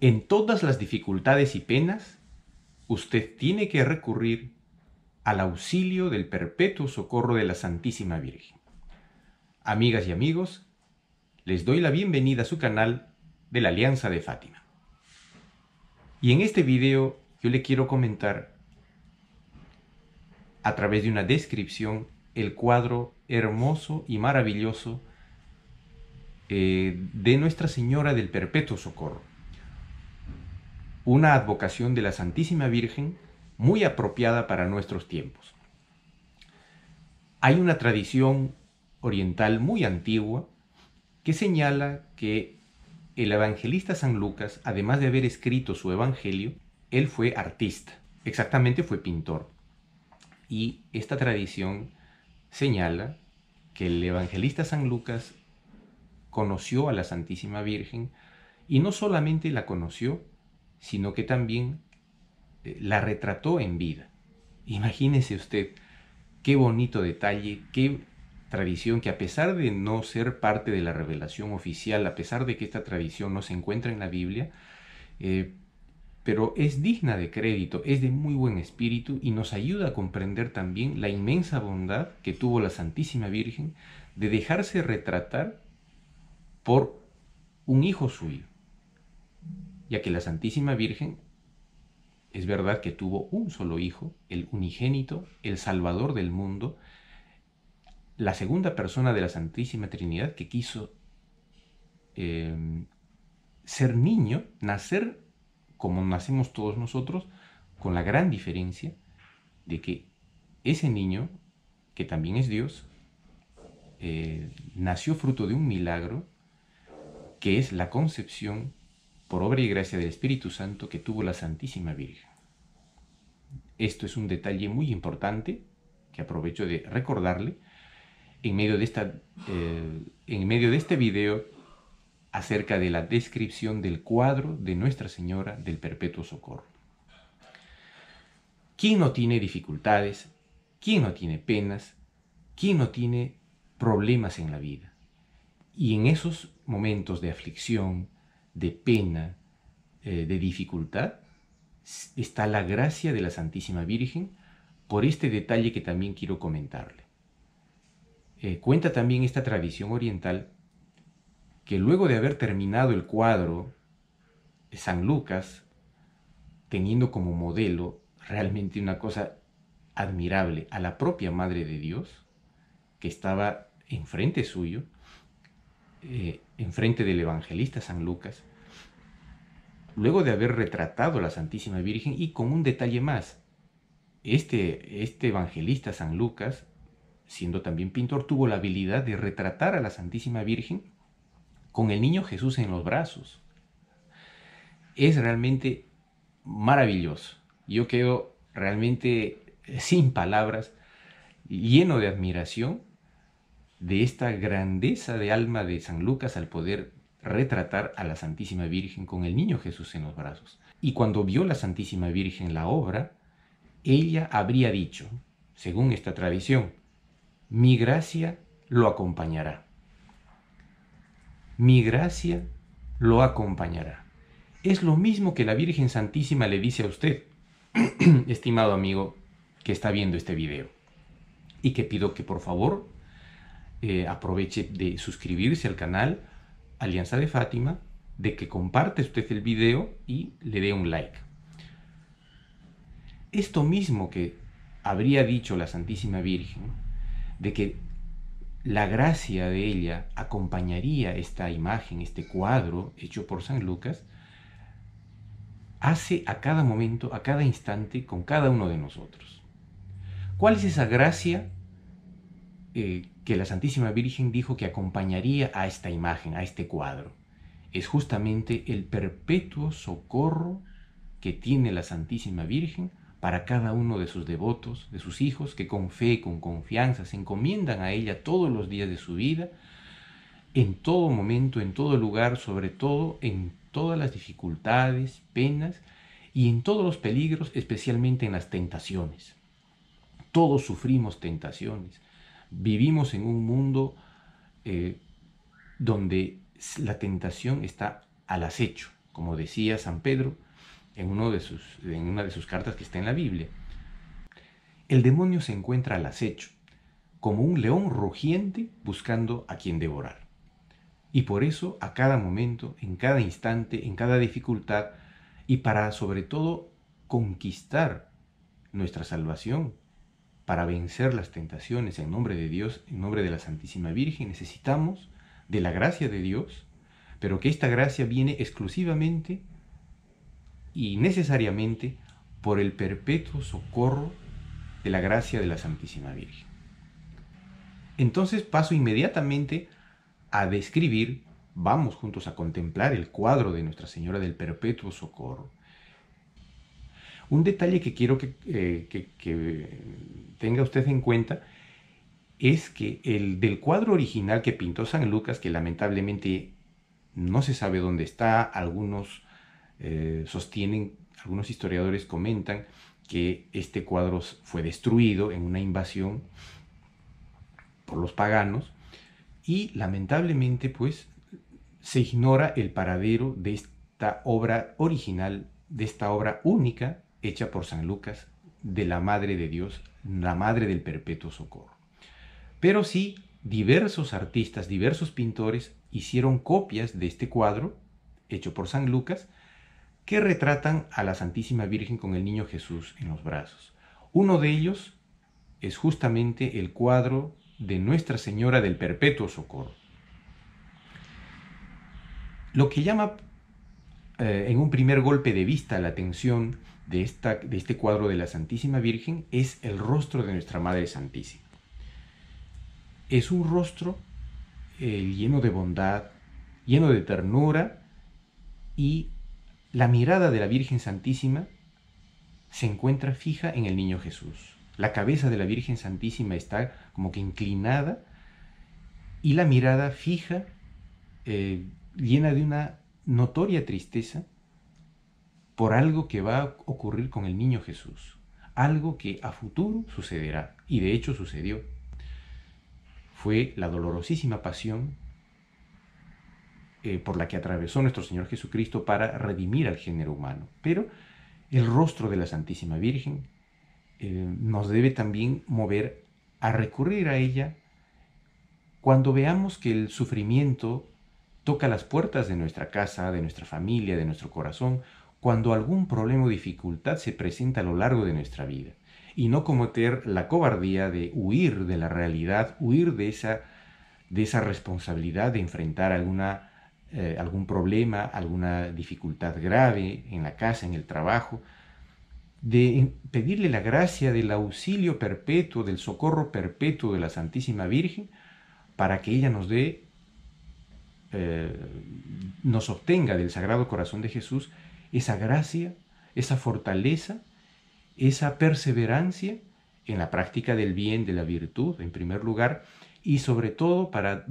En todas las dificultades y penas, usted tiene que recurrir al auxilio del perpetuo socorro de la Santísima Virgen. Amigas y amigos, les doy la bienvenida a su canal de la Alianza de Fátima. Y en este video yo le quiero comentar a través de una descripción el cuadro hermoso y maravilloso eh, de Nuestra Señora del Perpetuo Socorro una advocación de la Santísima Virgen muy apropiada para nuestros tiempos. Hay una tradición oriental muy antigua que señala que el evangelista San Lucas, además de haber escrito su evangelio, él fue artista, exactamente fue pintor. Y esta tradición señala que el evangelista San Lucas conoció a la Santísima Virgen y no solamente la conoció, sino que también eh, la retrató en vida. Imagínese usted qué bonito detalle, qué tradición que a pesar de no ser parte de la revelación oficial, a pesar de que esta tradición no se encuentra en la Biblia, eh, pero es digna de crédito, es de muy buen espíritu y nos ayuda a comprender también la inmensa bondad que tuvo la Santísima Virgen de dejarse retratar por un hijo suyo ya que la Santísima Virgen es verdad que tuvo un solo hijo, el unigénito, el Salvador del mundo, la segunda persona de la Santísima Trinidad que quiso em, ser niño, nacer como nacemos todos nosotros, con la gran diferencia de que ese niño, que también es Dios, eh, nació fruto de un milagro que es la concepción por obra y gracia del Espíritu Santo que tuvo la Santísima Virgen. Esto es un detalle muy importante que aprovecho de recordarle en medio de, esta, eh, en medio de este video acerca de la descripción del cuadro de Nuestra Señora del Perpetuo Socorro. ¿Quién no tiene dificultades? ¿Quién no tiene penas? ¿Quién no tiene problemas en la vida? Y en esos momentos de aflicción, de pena, eh, de dificultad, está la gracia de la Santísima Virgen por este detalle que también quiero comentarle. Eh, cuenta también esta tradición oriental que luego de haber terminado el cuadro, San Lucas, teniendo como modelo realmente una cosa admirable a la propia Madre de Dios, que estaba enfrente suyo, eh, enfrente del evangelista San Lucas, luego de haber retratado a la Santísima Virgen y con un detalle más, este, este evangelista San Lucas, siendo también pintor, tuvo la habilidad de retratar a la Santísima Virgen con el niño Jesús en los brazos. Es realmente maravilloso. Yo quedo realmente sin palabras, lleno de admiración de esta grandeza de alma de San Lucas al poder retratar a la Santísima Virgen con el niño Jesús en los brazos. Y cuando vio la Santísima Virgen la obra, ella habría dicho, según esta tradición, mi gracia lo acompañará. Mi gracia lo acompañará. Es lo mismo que la Virgen Santísima le dice a usted, estimado amigo que está viendo este video, y que pido que por favor eh, aproveche de suscribirse al canal Alianza de Fátima, de que comparte usted el video y le dé un like. Esto mismo que habría dicho la Santísima Virgen, de que la gracia de ella acompañaría esta imagen, este cuadro hecho por San Lucas, hace a cada momento, a cada instante, con cada uno de nosotros. ¿Cuál es esa gracia eh, que la Santísima Virgen dijo que acompañaría a esta imagen, a este cuadro. Es justamente el perpetuo socorro que tiene la Santísima Virgen para cada uno de sus devotos, de sus hijos, que con fe, con confianza, se encomiendan a ella todos los días de su vida, en todo momento, en todo lugar, sobre todo en todas las dificultades, penas y en todos los peligros, especialmente en las tentaciones. Todos sufrimos tentaciones, Vivimos en un mundo eh, donde la tentación está al acecho, como decía San Pedro en una de sus cartas que está en la Biblia. El demonio se encuentra al acecho, como un león rugiente buscando a quien devorar. Y por eso a cada momento, en cada instante, en cada dificultad, y para sobre todo conquistar nuestra salvación, para vencer las tentaciones en nombre de Dios, en nombre de la Santísima Virgen, necesitamos de la gracia de Dios, pero que esta gracia viene exclusivamente y necesariamente por el perpetuo socorro de la gracia de la Santísima Virgen. Entonces paso inmediatamente a describir, vamos juntos a contemplar el cuadro de Nuestra Señora del Perpetuo Socorro. Un detalle que quiero eh, que, tenga usted en cuenta es que el del cuadro original que pintó San Lucas, que lamentablemente no se sabe dónde está, algunos eh, sostienen, algunos historiadores comentan que este cuadro fue destruido en una invasión por los paganos y lamentablemente pues se ignora el paradero de esta obra original, de esta obra única hecha por San Lucas de la Madre de Dios, la Madre del Perpetuo Socorro. Pero sí, diversos artistas, diversos pintores hicieron copias de este cuadro, hecho por San Lucas, que retratan a la Santísima Virgen con el Niño Jesús en los brazos. Uno de ellos es justamente el cuadro de Nuestra Señora del Perpetuo Socorro. Lo que llama eh, en un primer golpe de vista la atención de, esta, de este cuadro de la Santísima Virgen es el rostro de nuestra Madre Santísima. Es un rostro eh, lleno de bondad, lleno de ternura y la mirada de la Virgen Santísima se encuentra fija en el niño Jesús. La cabeza de la Virgen Santísima está como que inclinada y la mirada fija, eh, llena de una notoria tristeza por algo que va a ocurrir con el niño Jesús, algo que a futuro sucederá, y de hecho sucedió. Fue la dolorosísima pasión eh, por la que atravesó nuestro Señor Jesucristo para redimir al género humano. Pero el rostro de la Santísima Virgen eh, nos debe también mover a recurrir a ella cuando veamos que el sufrimiento Toca las puertas de nuestra casa, de nuestra familia, de nuestro corazón, cuando algún problema o dificultad se presenta a lo largo de nuestra vida. Y no cometer la cobardía de huir de la realidad, huir de esa, de esa responsabilidad de enfrentar alguna, eh, algún problema, alguna dificultad grave en la casa, en el trabajo, de pedirle la gracia del auxilio perpetuo, del socorro perpetuo de la Santísima Virgen, para que ella nos dé eh, nos obtenga del Sagrado Corazón de Jesús esa gracia, esa fortaleza, esa perseverancia en la práctica del bien, de la virtud, en primer lugar, y sobre todo para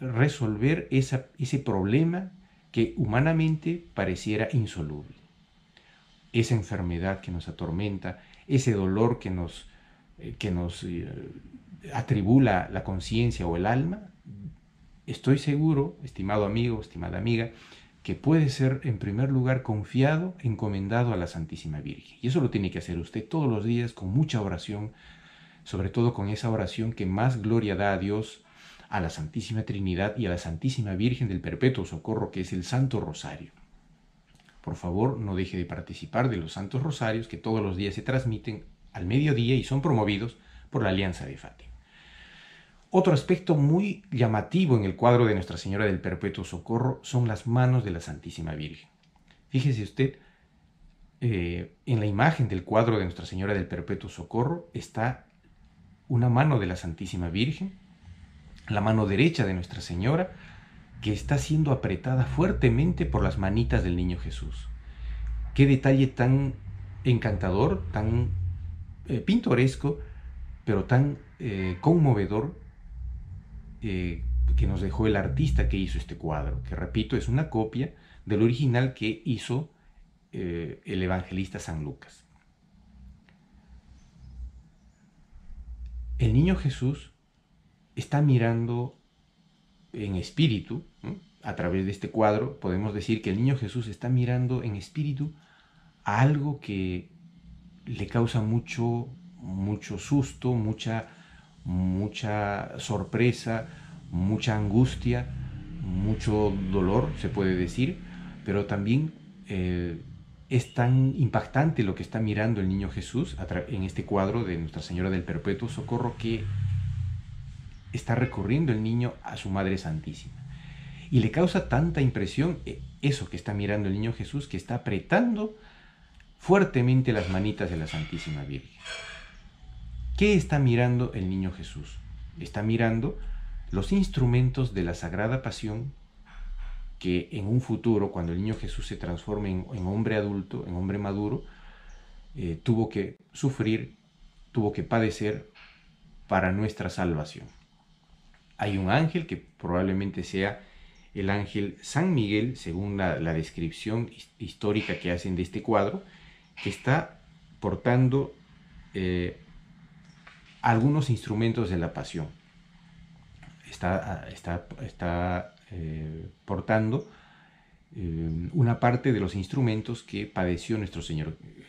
resolver ese problema que humanamente pareciera insoluble. Esa enfermedad que nos atormenta, ese dolor que nos, eh, que nos eh, atribula la conciencia o el alma, Estoy seguro, estimado amigo, estimada amiga, que puede ser en primer lugar confiado, encomendado a la Santísima Virgen. Y eso lo tiene que hacer usted todos los días con mucha oración, sobre todo con esa oración que más gloria da a Dios, a la Santísima Trinidad y a la Santísima Virgen del Perpetuo Socorro, que es el Santo Rosario. Por favor, no deje de participar de los Santos Rosarios que todos los días se transmiten al mediodía y son promovidos por la Alianza de Fátima. Otro aspecto muy llamativo en el cuadro de Nuestra Señora del Perpetuo Socorro son las manos de la Santísima Virgen. Fíjese usted, eh, en la imagen del cuadro de Nuestra Señora del Perpetuo Socorro está una mano de la Santísima Virgen, la mano derecha de Nuestra Señora, que está siendo apretada fuertemente por las manitas del niño Jesús. Qué detalle tan encantador, tan eh, pintoresco, pero tan eh, conmovedor eh, que nos dejó el artista que hizo este cuadro, que repito, es una copia del original que hizo eh, el evangelista San Lucas. El niño Jesús está mirando en espíritu, a través de este cuadro, podemos decir que el niño Jesús está mirando en espíritu a algo que le causa mucho, mucho susto, mucha mucha sorpresa, mucha angustia, mucho dolor, se puede decir, pero también eh, es tan impactante lo que está mirando el niño Jesús en este cuadro de Nuestra Señora del Perpetuo Socorro que está recurriendo el niño a su Madre Santísima. Y le causa tanta impresión eh, eso que está mirando el niño Jesús, que está apretando fuertemente las manitas de la Santísima Virgen. ¿Qué está mirando el niño Jesús? Está mirando los instrumentos de la Sagrada Pasión que en un futuro, cuando el niño Jesús se transforme en, hombre adulto, en hombre maduro, eh, tuvo que sufrir, tuvo que padecer para nuestra salvación. Hay un ángel que probablemente sea el ángel San Miguel, según la, descripción histórica que hacen de este cuadro, que está portando eh, algunos instrumentos de la pasión. Está, ah, está, eh, portando eh, una parte de los instrumentos que padeció nuestro Señor eh,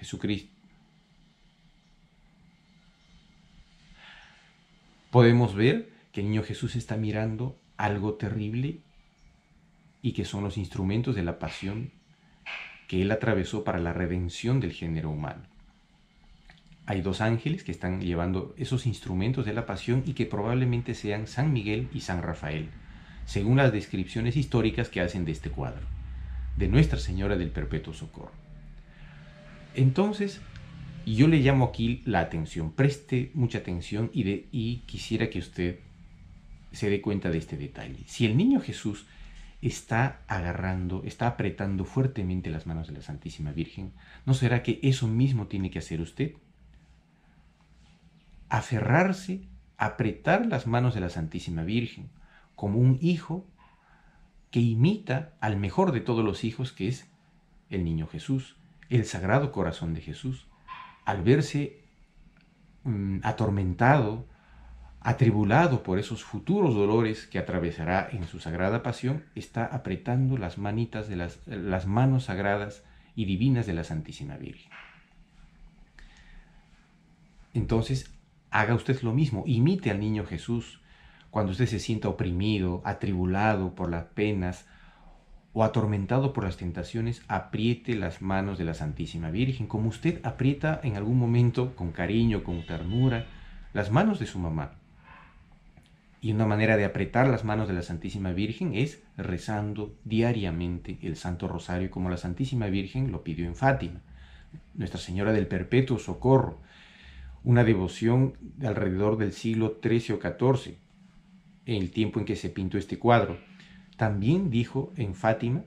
Jesucristo. Podemos ver que el niño Jesús está mirando algo terrible y que son los instrumentos de la pasión que él atravesó para la redención del género humano hay dos ángeles que están llevando esos instrumentos de la pasión y que probablemente sean San Miguel y San Rafael, según las descripciones históricas que hacen de este cuadro, de Nuestra Señora del Perpetuo Socorro. Entonces, yo le llamo aquí la atención, preste mucha atención y, quisiera que usted se dé cuenta de este detalle. Si el niño Jesús está agarrando, está apretando fuertemente las manos de la Santísima Virgen, ¿no será que eso mismo tiene que hacer usted? aferrarse, apretar las manos de la Santísima Virgen, como un hijo que imita al mejor de todos los hijos, que es el niño Jesús, el sagrado corazón de Jesús, al verse mm, atormentado, atribulado por esos futuros dolores que atravesará en su sagrada pasión, está apretando las manitas de las, las manos sagradas y divinas de la Santísima Virgen. Entonces, haga usted lo mismo, imite al niño Jesús cuando usted se sienta oprimido, atribulado por las penas o atormentado por las tentaciones, apriete las manos de la Santísima Virgen, como usted aprieta en algún momento con cariño, con ternura, las manos de su mamá. Y una manera de apretar las manos de la Santísima Virgen es rezando diariamente el Santo Rosario, como la Santísima Virgen lo pidió en Fátima. Nuestra Señora del Perpetuo Socorro una devoción alrededor del siglo XIII o XIV, en el tiempo en que se pintó este cuadro. También dijo en Fátima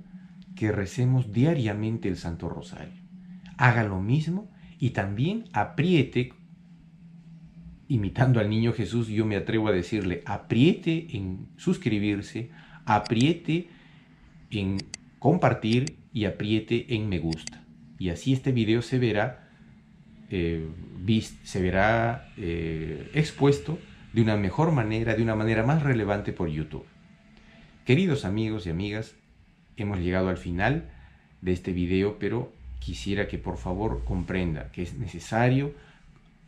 que recemos diariamente el Santo Rosario. Haga lo mismo y también apriete, imitando al niño Jesús, yo me atrevo a decirle, apriete en suscribirse, apriete en compartir y apriete en me gusta. Y así este video se verá eh, se verá eh, expuesto de una mejor manera, de una manera más relevante por YouTube. Queridos amigos y amigas, hemos llegado al final de este video, pero quisiera que por favor comprenda que es necesario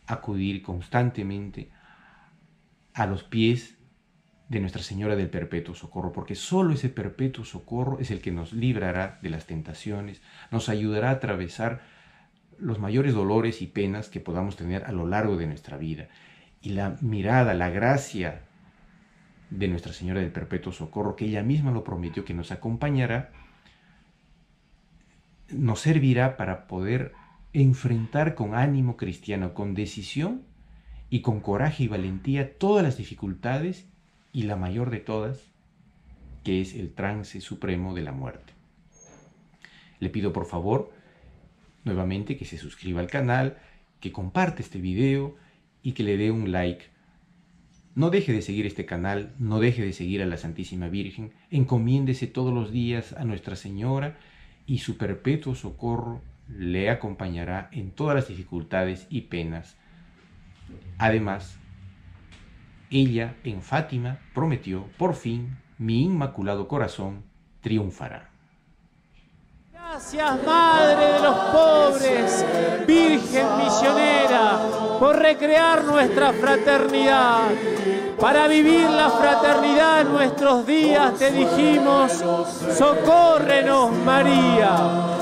acudir constantemente a los pies de Nuestra Señora del Perpetuo Socorro, porque solo ese perpetuo socorro es el que nos librará de las tentaciones, nos ayudará a atravesar los mayores dolores y penas que podamos tener a lo largo de nuestra vida. Y la mirada, la gracia de Nuestra Señora del Perpetuo Socorro, que ella misma lo prometió que nos acompañará, nos servirá para poder enfrentar con ánimo cristiano, con decisión y con coraje y valentía todas las dificultades y la mayor de todas, que es el trance supremo de la muerte. Le pido por favor nuevamente que se suscriba al canal, que comparte este video y que le dé un like. No deje de seguir este canal, no deje de seguir a la Santísima Virgen, encomiéndese todos los días a Nuestra Señora y su perpetuo socorro le acompañará en todas las dificultades y penas. Además, ella en Fátima prometió, por fin, mi inmaculado corazón triunfará. Gracias, Madre de los pobres, Virgen misionera, por recrear nuestra fraternidad. Para vivir la fraternidad en nuestros días te dijimos, socórrenos, María.